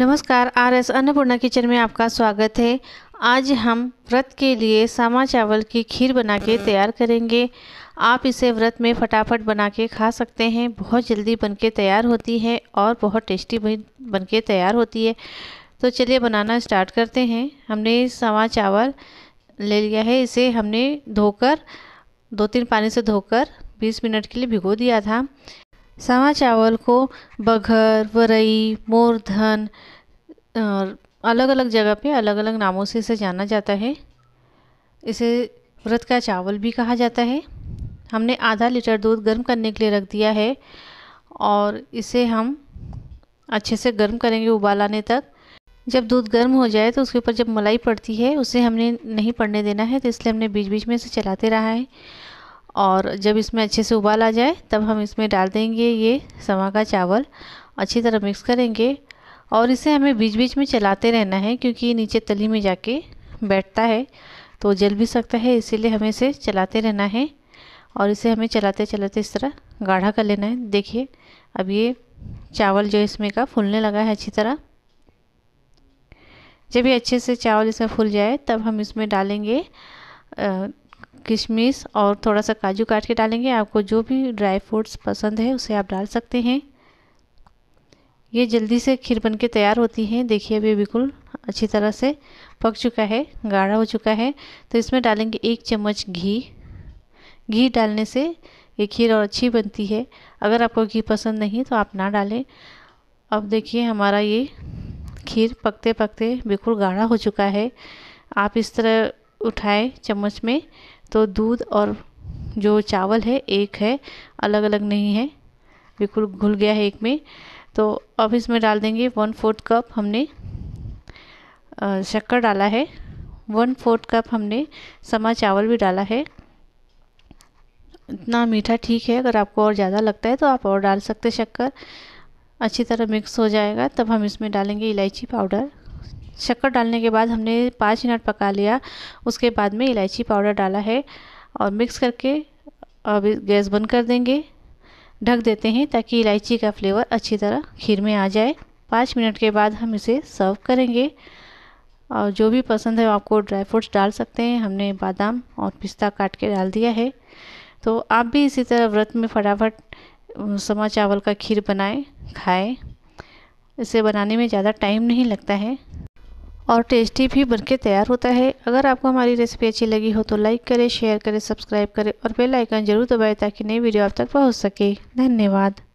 नमस्कार R S Annapurna kitchen में आपका स्वागत है आज हम व्रत के लिए सामा चावल की खीर बना के तैयार करेंगे आप इसे व्रत में फटाफट बना के खा सकते हैं बहुत जल्दी बन के तैयार होती है और बहुत टेस्टी बन के तैयार होती है तो चलिए बनाना स्टार्ट करते हैं हमने सामा चावल ले लिया है इसे हमने धोकर दो तीन पानी से धोकर 20 मिनट के लिए भिगो दिया था सावा चावल को बघर वरई मोरधन और अलग अलग जगह पे अलग अलग नामों से इसे जाना जाता है इसे व्रत का चावल भी कहा जाता है हमने आधा लीटर दूध गर्म करने के लिए रख दिया है और इसे हम अच्छे से गर्म करेंगे उबाल आने तक जब दूध गर्म हो जाए तो उसके ऊपर जब मलाई पड़ती है उसे हमने नहीं पड़ने देना है तो इसलिए हमने बीच बीच में इसे चलाते रहा है और जब इसमें अच्छे से उबाल आ जाए तब हम इसमें डाल देंगे ये समा का चावल अच्छी तरह मिक्स करेंगे और इसे हमें बीच बीच में चलाते रहना है क्योंकि ये नीचे तली में जाके बैठता है तो जल भी सकता है इसीलिए हमें इसे चलाते रहना है और इसे हमें चलाते चलाते इस तरह गाढ़ा कर लेना है देखिए अब ये चावल जो इसमें का फूलने लगा है अच्छी तरह जब ये अच्छे से चावल इसमें फूल जाए तब हम इसमें डालेंगे किशमिश और थोड़ा सा काजू काट के डालेंगे आपको जो भी ड्राई फ्रूट्स पसंद है उसे आप डाल सकते हैं ये जल्दी से खीर बन के तैयार होती है देखिए अभी बिल्कुल अच्छी तरह से पक चुका है गाढ़ा हो चुका है तो इसमें डालेंगे एक चम्मच घी घी डालने से ये खीर और अच्छी बनती है अगर आपको घी पसंद नहीं तो आप ना डालें अब देखिए हमारा ये खीर पकते पकते बिल्कुल गाढ़ा हो चुका है आप इस तरह उठाए चम्मच में तो दूध और जो चावल है एक है अलग अलग नहीं है बिल्कुल घुल गया है एक में तो अब इसमें डाल देंगे वन फोर्थ कप हमने शक्कर डाला है वन फोर्थ कप हमने समा चावल भी डाला है इतना मीठा ठीक है अगर आपको और ज़्यादा लगता है तो आप और डाल सकते शक्कर अच्छी तरह मिक्स हो जाएगा तब हम इसमें डालेंगे इलायची पाउडर शक्कर डालने के बाद हमने पाँच मिनट पका लिया उसके बाद में इलायची पाउडर डाला है और मिक्स करके अब गैस बंद कर देंगे ढक देते हैं ताकि इलायची का फ्लेवर अच्छी तरह खीर में आ जाए पाँच मिनट के बाद हम इसे सर्व करेंगे और जो भी पसंद है आपको ड्राई फ्रूट्स डाल सकते हैं हमने बादाम और पिस्ता काट के डाल दिया है तो आप भी इसी तरह व्रत में फटाफट समा चावल का खीर बनाएं खाएं इसे बनाने में ज़्यादा टाइम नहीं लगता है और टेस्टी भी बनके तैयार होता है अगर आपको हमारी रेसिपी अच्छी लगी हो तो लाइक करें शेयर करें सब्सक्राइब करें और बेल आइकन जरूर दबाएं ताकि नई वीडियो आप तक पहुंच सके धन्यवाद